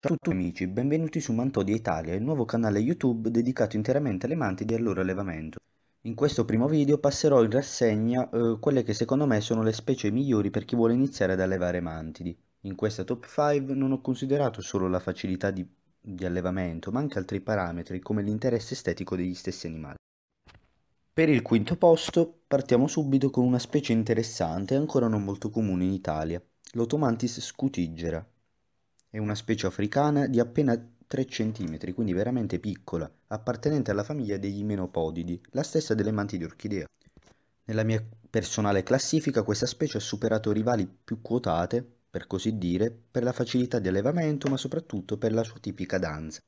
Ciao a tutti amici, benvenuti su Mantodia Italia, il nuovo canale YouTube dedicato interamente alle mantidi e al loro allevamento. In questo primo video passerò in rassegna eh, quelle che secondo me sono le specie migliori per chi vuole iniziare ad allevare mantidi. In questa top 5 non ho considerato solo la facilità di, di allevamento, ma anche altri parametri come l'interesse estetico degli stessi animali. Per il quinto posto partiamo subito con una specie interessante e ancora non molto comune in Italia, l'Otomantis scutigera, è una specie africana di appena 3 cm, quindi veramente piccola, appartenente alla famiglia degli menopodidi, la stessa delle manti di orchidea. Nella mia personale classifica questa specie ha superato rivali più quotate, per così dire, per la facilità di allevamento ma soprattutto per la sua tipica danza.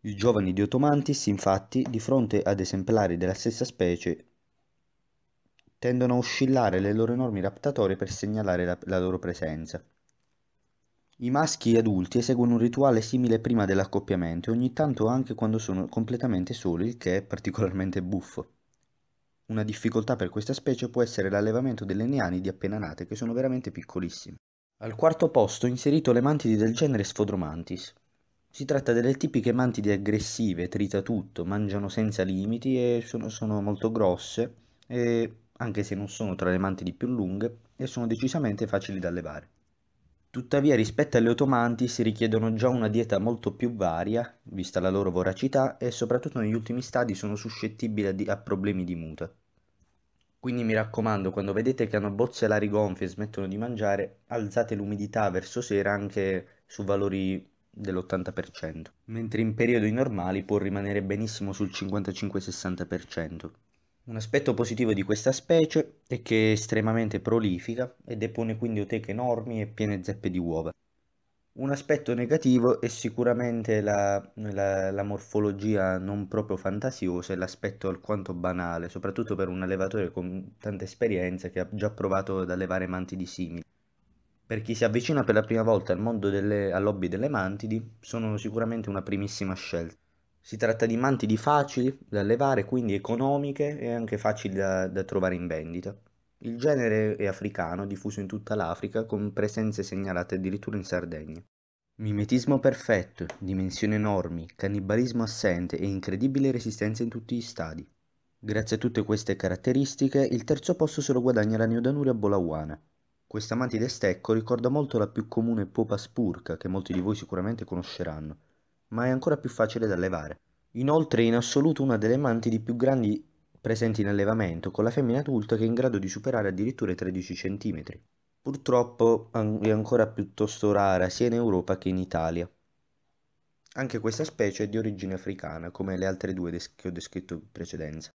I giovani diotomantis, infatti, di fronte ad esemplari della stessa specie, tendono a oscillare le loro enormi raptatorie per segnalare la, la loro presenza. I maschi adulti eseguono un rituale simile prima dell'accoppiamento e ogni tanto anche quando sono completamente soli, il che è particolarmente buffo. Una difficoltà per questa specie può essere l'allevamento delle neanidi appena nate, che sono veramente piccolissime. Al quarto posto ho inserito le mantidi del genere Sfodromantis. Si tratta delle tipiche mantidi aggressive, trita tutto, mangiano senza limiti e sono, sono molto grosse, e, anche se non sono tra le mantidi più lunghe, e sono decisamente facili da allevare. Tuttavia rispetto alle automanti si richiedono già una dieta molto più varia, vista la loro voracità, e soprattutto negli ultimi stadi sono suscettibili a, problemi di muta. Quindi mi raccomando, quando vedete che hanno bozze alari gonfie e smettono di mangiare, alzate l'umidità verso sera anche su valori dell'80%, mentre in periodi normali può rimanere benissimo sul 55-60%. Un aspetto positivo di questa specie è che è estremamente prolifica e depone quindi oteche enormi e piene zeppe di uova. Un aspetto negativo è sicuramente la, la, la morfologia non proprio fantasiosa e l'aspetto alquanto banale, soprattutto per un allevatore con tanta esperienza che ha già provato ad allevare mantidi simili. Per chi si avvicina per la prima volta al mondo delle, al delle mantidi, sono sicuramente una primissima scelta. Si tratta di mantidi facili da allevare, quindi economiche e anche facili da, da trovare in vendita. Il genere è africano, diffuso in tutta l'Africa, con presenze segnalate addirittura in Sardegna. Mimetismo perfetto, dimensioni enormi, cannibalismo assente e incredibile resistenza in tutti gli stadi. Grazie a tutte queste caratteristiche, il terzo posto se lo guadagna la Neodanuria Bolawana. Questa mantide stecco ricorda molto la più comune Popa spurca, che molti di voi sicuramente conosceranno ma è ancora più facile da allevare. Inoltre è in assoluto una delle mantidi più grandi presenti in allevamento, con la femmina adulta che è in grado di superare addirittura i 13 cm. Purtroppo è ancora piuttosto rara sia in Europa che in Italia. Anche questa specie è di origine africana, come le altre due des- che ho descritto in precedenza.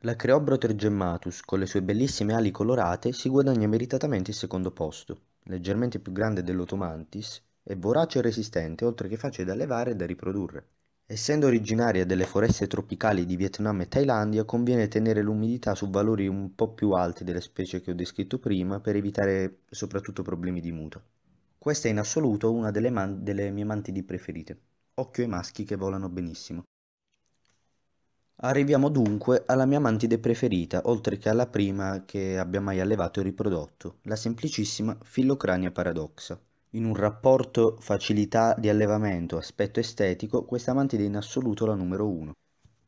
La Creobroter gemmatus, con le sue bellissime ali colorate, si guadagna meritatamente il secondo posto, leggermente più grande dell'Otomantis, è vorace e resistente, oltre che facile da allevare e da riprodurre. Essendo originaria delle foreste tropicali di Vietnam e Thailandia, conviene tenere l'umidità su valori un po' più alti delle specie che ho descritto prima per evitare soprattutto problemi di muto. Questa è in assoluto una delle, man- delle mie mantidi preferite. Occhio ai maschi che volano benissimo. Arriviamo dunque alla mia mantide preferita, oltre che alla prima che abbia mai allevato e riprodotto, la semplicissima Fillocrania paradoxa. In un rapporto facilità di allevamento-aspetto estetico, questa mantide è in assoluto la numero uno.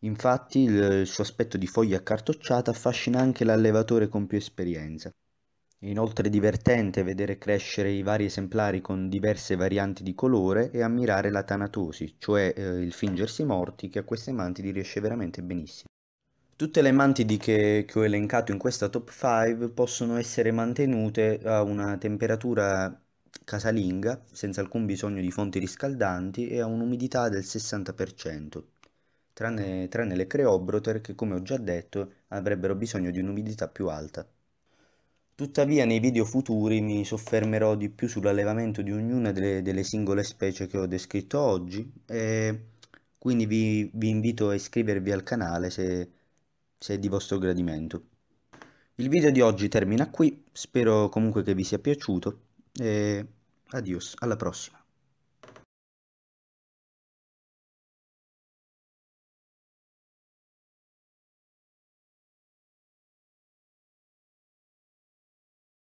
Infatti il suo aspetto di foglia accartocciata affascina anche l'allevatore con più esperienza. È inoltre divertente vedere crescere i vari esemplari con diverse varianti di colore e ammirare la tanatosi, cioè eh, il fingersi morti che a queste mantidi riesce veramente benissimo. Tutte le mantidi che, che ho elencato in questa top 5 possono essere mantenute a una temperatura casalinga, senza alcun bisogno di fonti riscaldanti e a un'umidità del 60%, tranne, tranne le creobroter che, come ho già detto, avrebbero bisogno di un'umidità più alta. Tuttavia nei video futuri mi soffermerò di più sull'allevamento di ognuna delle, delle singole specie che ho descritto oggi e quindi vi, vi invito a iscrivervi al canale se, se è di vostro gradimento. Il video di oggi termina qui, spero comunque che vi sia piaciuto e Adios, alla prossima.